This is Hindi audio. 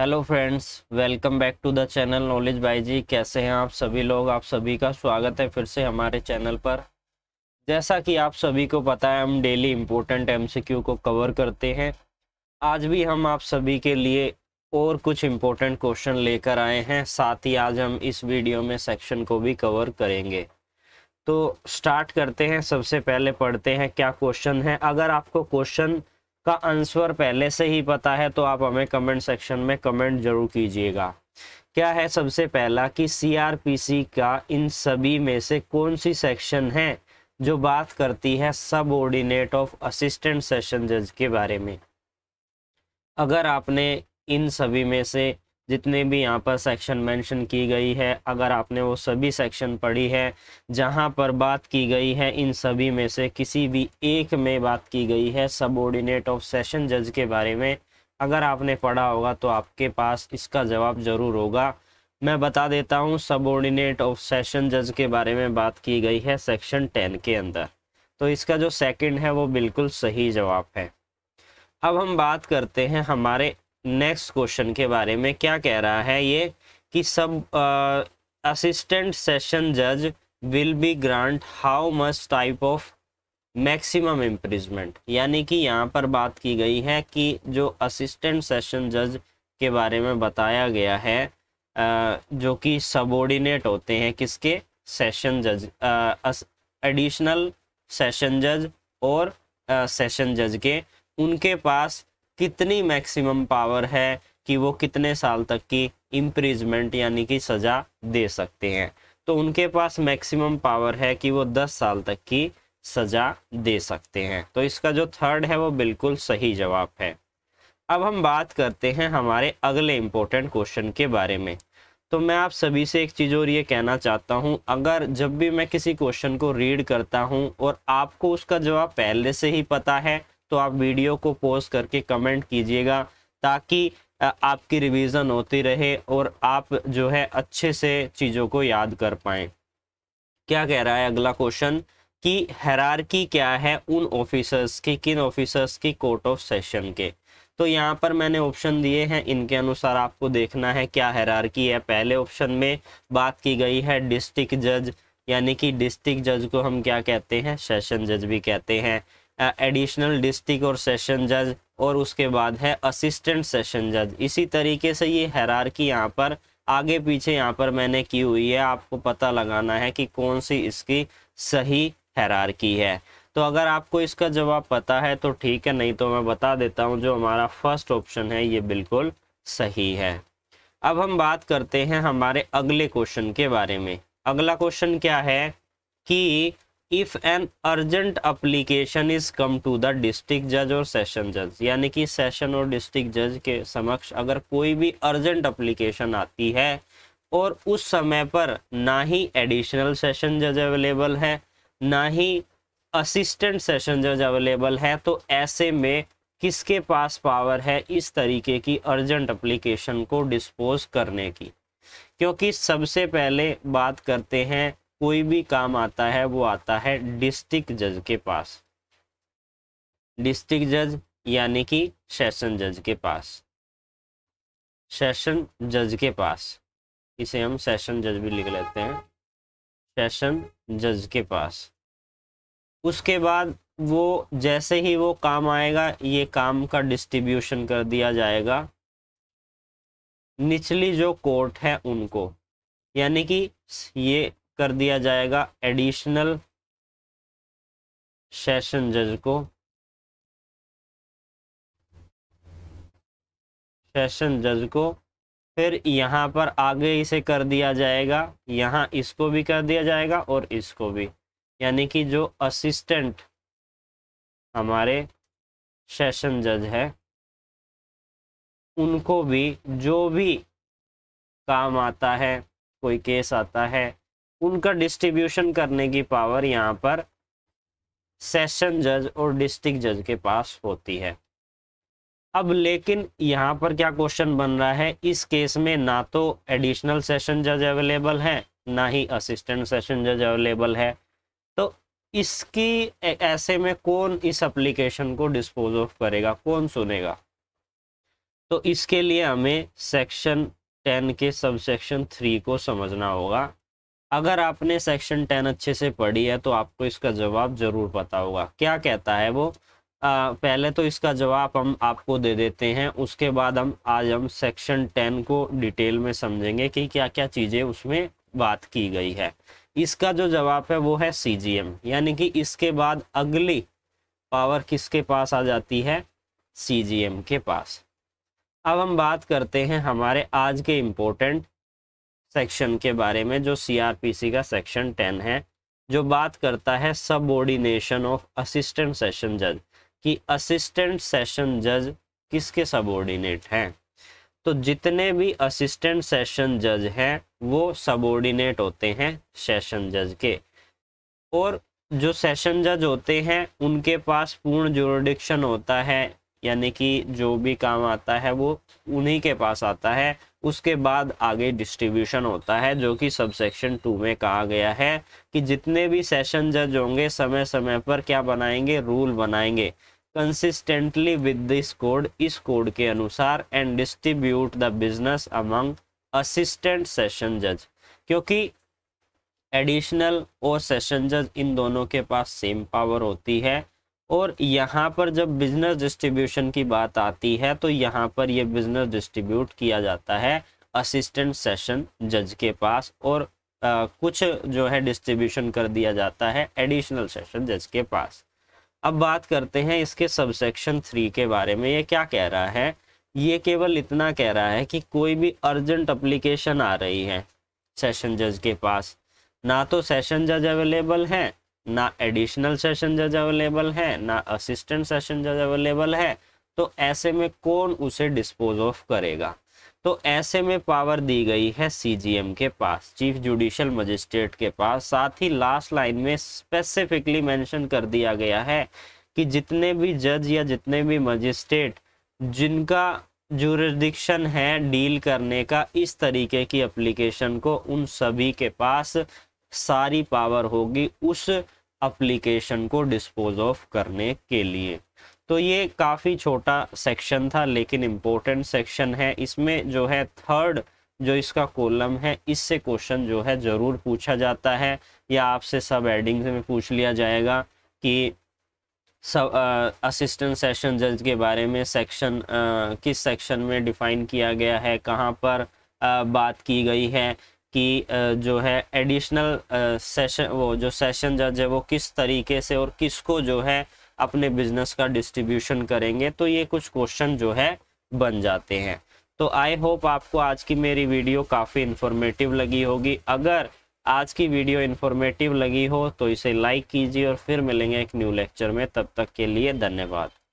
hello friends welcome back to the channel knowledge by जी कैसे हैं आप सभी लोग आप सभी का स्वागत है फिर से हमारे चैनल पर जैसा कि आप सभी को पता है हम डेली इम्पोर्टेंट एमसीक्यू को कवर करते हैं आज भी हम आप सभी के लिए और कुछ इम्पोर्टेंट क्वेश्चन लेकर आए हैं साथ ही आज हम इस वीडियो में सेक्शन को भी कवर करेंगे तो स्टार्ट करते हैं सबसे पहले पढ़ते हैं क्या क्वेश्चन है अगर आपको क्वेश्चन का आंसर पहले से ही पता है तो आप हमें कमेंट सेक्शन में कमेंट जरूर कीजिएगा क्या है सबसे पहला कि सीआरपीसी का इन सभी में से कौन सी सेक्शन है जो बात करती है सब ऑर्डिनेट ऑफ असिस्टेंट सेशन जज के बारे में अगर आपने इन सभी में से जितने भी यहाँ पर सेक्शन मेंशन की गई है अगर आपने वो सभी सेक्शन पढ़ी है जहाँ पर बात की गई है इन सभी में से किसी भी एक में बात की गई है सबॉर्डिनेट ऑफ सेशन जज के बारे में अगर आपने पढ़ा होगा तो आपके पास इसका जवाब ज़रूर होगा मैं बता देता हूँ सबॉर्डिनेट ऑफ सेशन जज के बारे में बात की गई है सेक्शन टेन के अंदर तो इसका जो सेकेंड है वो बिल्कुल सही जवाब है अब हम बात करते हैं हमारे नेक्स्ट क्वेश्चन के बारे में क्या कह रहा है ये कि सब असिस्टेंट सेशन जज will be grant how much type of maximum imprisonment यानी कि यहाँ पर बात की गई है कि जो असिस्टेंट सेशन जज के बारे में बताया गया है आ, जो कि सबोर्डिनेट होते हैं किसके सेशन जज एडिशनल सेशन जज और सेशन जज के उनके पास कितनी मैक्सिमम पावर है कि वो कितने साल तक की इम्प्रिजमेंट यानी कि सज़ा दे सकते हैं तो उनके पास मैक्सिमम पावर है कि वो दस साल तक की सज़ा दे सकते हैं तो इसका जो थर्ड है वो बिल्कुल सही जवाब है अब हम बात करते हैं हमारे अगले इम्पोर्टेंट क्वेश्चन के बारे में तो मैं आप सभी से एक चीज़ और ये कहना चाहता हूँ अगर जब भी मैं किसी क्वेश्चन को रीड करता हूँ और आपको उसका जवाब पहले से ही पता है तो आप वीडियो को पोस्ट करके कमेंट कीजिएगा ताकि आपकी रिवीजन होती रहे और आप जो है अच्छे से चीज़ों को याद कर पाए क्या कह रहा है अगला क्वेश्चन कि हैरारकी क्या है उन ऑफिसर्स की किन ऑफिसर्स की कोर्ट ऑफ सेशन के तो यहाँ पर मैंने ऑप्शन दिए हैं इनके अनुसार आपको देखना है क्या हैरारकी है पहले ऑप्शन में बात की गई है डिस्ट्रिक्ट जज यानी कि डिस्ट्रिक्ट जज को हम क्या कहते हैं सेशन जज भी कहते हैं एडिशनल डिस्ट्रिक्ट और सेशन जज और उसके बाद है असिस्टेंट सेशन जज इसी तरीके से ये हैरार की यहाँ पर आगे पीछे यहाँ पर मैंने की हुई है आपको पता लगाना है कि कौन सी इसकी सही हैरार की है तो अगर आपको इसका जवाब पता है तो ठीक है नहीं तो मैं बता देता हूँ जो हमारा फर्स्ट ऑप्शन है ये बिल्कुल सही है अब हम बात करते हैं हमारे अगले क्वेश्चन के बारे में अगला क्वेश्चन क्या है कि if an urgent application is come to the district जज और सेशन जज यानी कि सेशन और डिस्ट्रिक्ट जज के समक्ष अगर कोई भी अर्जेंट अप्लीकेशन आती है और उस समय पर ना ही एडिशनल सेशन जज अवेलेबल है ना ही असिस्टेंट सेशन जज अवेलेबल है तो ऐसे में किसके पास पावर है इस तरीके की अर्जेंट अप्लीकेशन को डिस्पोज करने की क्योंकि सबसे पहले बात करते हैं कोई भी काम आता है वो आता है डिस्ट्रिक्ट जज के पास डिस्ट्रिक्ट जज यानी कि सेशन जज के पास सेशन जज के पास इसे हम सेशन जज भी लिख लेते हैं सेशन जज के पास उसके बाद वो जैसे ही वो काम आएगा ये काम का डिस्ट्रीब्यूशन कर दिया जाएगा निचली जो कोर्ट है उनको यानी कि ये कर दिया जाएगा एडिशनल सेशन जज को सेशन जज को फिर यहाँ पर आगे इसे कर दिया जाएगा यहाँ इसको भी कर दिया जाएगा और इसको भी यानी कि जो असिस्टेंट हमारे सेशन जज है उनको भी जो भी काम आता है कोई केस आता है उनका डिस्ट्रीब्यूशन करने की पावर यहाँ पर सेशन जज और डिस्ट्रिक्ट जज के पास होती है अब लेकिन यहाँ पर क्या क्वेश्चन बन रहा है इस केस में ना तो एडिशनल सेशन जज अवेलेबल है ना ही असिस्टेंट सेशन जज अवेलेबल है तो इसकी ऐसे में कौन इस एप्लीकेशन को डिस्पोज ऑफ करेगा कौन सुनेगा तो इसके लिए हमें सेक्शन टेन के सबसेक्शन थ्री को समझना होगा अगर आपने सेक्शन टेन अच्छे से पढ़ी है तो आपको इसका जवाब जरूर पता होगा क्या कहता है वो आ, पहले तो इसका जवाब हम आपको दे देते हैं उसके बाद हम आज हम सेक्शन टेन को डिटेल में समझेंगे कि क्या क्या चीज़ें उसमें बात की गई है इसका जो जवाब है वो है सी यानी कि इसके बाद अगली पावर किसके पास आ जाती है सी के पास अब हम बात करते हैं हमारे आज के इम्पोर्टेंट सेक्शन के बारे में जो सीआरपीसी का सेक्शन टेन है जो बात करता है सबोर्डिनेशन ऑफ असिस्टेंट सेशन जज कि असिस्टेंट सेशन जज किसके सबऑर्डिनेट हैं तो जितने भी असिस्टेंट सेशन जज हैं वो सबोर्डिनेट होते हैं सेशन जज के और जो सेशन जज होते हैं उनके पास पूर्ण जोरडिक्शन होता है यानी कि जो भी काम आता है वो उन्हीं के पास आता है उसके बाद आगे डिस्ट्रीब्यूशन होता है जो कि सब सेक्शन टू में कहा गया है कि जितने भी सेशन जज होंगे समय समय पर क्या बनाएंगे रूल बनाएंगे कंसिस्टेंटली विद दिस कोड इस कोड के अनुसार and distribute the business among assistant session जज क्योंकि एडिशनल और सेशन जज इन दोनों के पास सेम पावर होती है और यहाँ पर जब बिजनेस डिस्ट्रीब्यूशन की बात आती है तो यहाँ पर ये बिजनेस डिस्ट्रीब्यूट किया जाता है असिस्टेंट सेशन जज के पास और आ, कुछ जो है डिस्ट्रीब्यूशन कर दिया जाता है एडिशनल सेशन जज के पास अब बात करते हैं इसके सबसेक्शन थ्री के बारे में ये क्या कह रहा है ये केवल इतना कह रहा है कि कोई भी अर्जेंट अप्लीकेशन आ रही है सेशन जज के पास ना तो सेशन जज अवेलेबल हैं ना एडिशनल सेशन जज अवेलेबल है ना असिस्टेंट सेशन जज अवेलेबल है तो ऐसे में कौन उसे डिस्पोज ऑफ करेगा तो ऐसे में पावर दी गई है सीजीएम के पास चीफ जुडिशियल मजिस्ट्रेट के पास साथ ही लास्ट लाइन में स्पेसिफिकली मेंशन कर दिया गया है कि जितने भी जज या जितने भी मजिस्ट्रेट जिनका जुरिडिक्शन है डील करने का इस तरीके की एप्लीकेशन को उन सभी के पास सारी पावर होगी उस एप्लीकेशन को डिस्पोज ऑफ करने के लिए तो ये काफ़ी छोटा सेक्शन था लेकिन इम्पोर्टेंट सेक्शन है इसमें जो है थर्ड जो इसका कॉलम है इससे क्वेश्चन जो है ज़रूर पूछा जाता है या आपसे सब एडिंग्स में पूछ लिया जाएगा कि सब असिस्टेंट सेशन जज के बारे में सेक्शन किस सेक्शन में डिफाइन किया गया है कहाँ पर आ, बात की गई है कि जो है एडिशनल सेशन वो जो सेशन जज है वो किस तरीके से और किसको जो है अपने बिजनेस का डिस्ट्रीब्यूशन करेंगे तो ये कुछ क्वेश्चन जो है बन जाते हैं तो आई होप आपको आज की मेरी वीडियो काफ़ी इन्फॉर्मेटिव लगी होगी अगर आज की वीडियो इन्फॉर्मेटिव लगी हो तो इसे लाइक कीजिए और फिर मिलेंगे एक न्यू लेक्चर में तब तक के लिए धन्यवाद